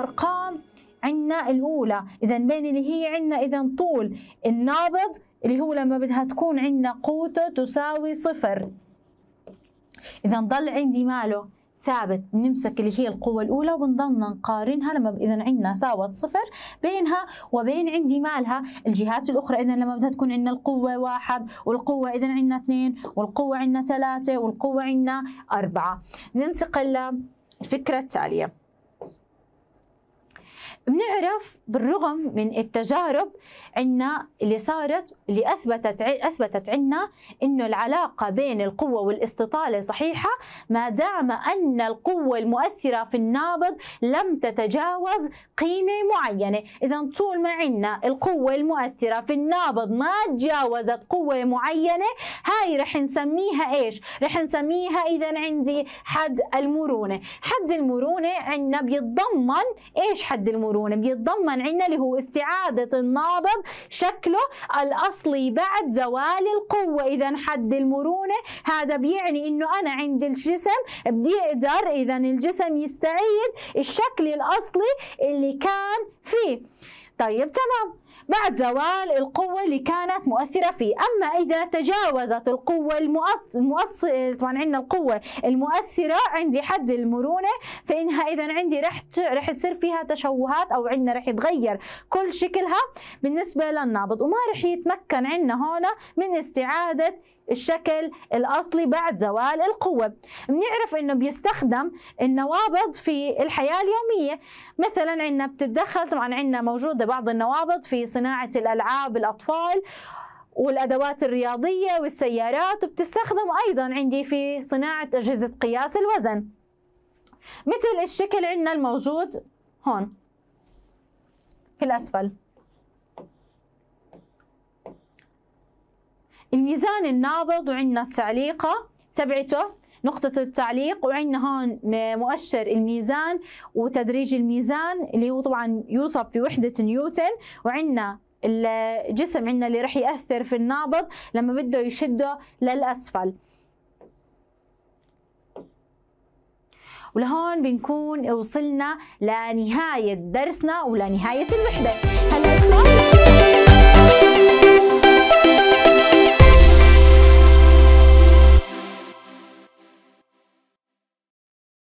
الأرقام عندنا الأولى إذا بين اللي هي عندنا إذا طول النابض اللي هو لما بدها تكون عندنا قوته تساوي صفر إذا ضل عندي ماله ثابت بنمسك اللي هي القوة الأولى وبنضلنا نقارنها لما إذا عندنا ساوت صفر بينها وبين عندي مالها الجهات الأخرى إذا لما بدها تكون عندنا القوة واحد والقوة إذا عندنا اثنين والقوة عندنا ثلاثة والقوة عندنا أربعة ننتقل للفكرة التالية بنعرف بالرغم من التجارب عنا اللي صارت اللي اثبتت اثبتت عنا انه العلاقه بين القوه والاستطاله صحيحه ما دام ان القوه المؤثره في النابض لم تتجاوز قيمه معينه، اذا طول ما عنا القوه المؤثره في النابض ما تجاوزت قوه معينه هاي رح نسميها ايش؟ رح نسميها اذا عندي حد المرونه، حد المرونه عنا بيتضمن ايش حد المرونة؟ المرونة بيتضمن عندنا اللي هو استعادة النابض شكله الأصلي بعد زوال القوة إذا حد المرونة هذا بيعني إنه أنا عند الجسم بيقدر إذا الجسم يستعيد الشكل الأصلي اللي كان فيه طيب تمام بعد زوال القوة اللي كانت مؤثرة فيه أما إذا تجاوزت القوة المؤث... المؤص... طبعا عندنا القوة المؤثرة عندي حد المرونة فإنها إذا عندي رح ت... رح تصير فيها تشوهات أو عندنا رح يتغير كل شكلها بالنسبة للنابض وما رح يتمكن عندنا هون من استعادة الشكل الأصلي بعد زوال القوة بنعرف أنه بيستخدم النوابض في الحياة اليومية مثلا عندنا بتتدخل طبعا عندنا موجودة بعض النوابض في صناعة الألعاب الأطفال والادوات الرياضيه والسيارات وبتستخدم ايضا عندي في صناعه اجهزه قياس الوزن مثل الشكل عندنا الموجود هون في الاسفل الميزان النابض وعندنا التعليقة تبعته نقطة التعليق وعندنا هون مؤشر الميزان وتدريج الميزان اللي هو طبعا يوصف في وحدة نيوتن وعندنا الجسم عندنا اللي راح يأثر في النابض لما بده يشده للأسفل ولهون بنكون وصلنا لنهاية درسنا ولنهاية الوحدة هلا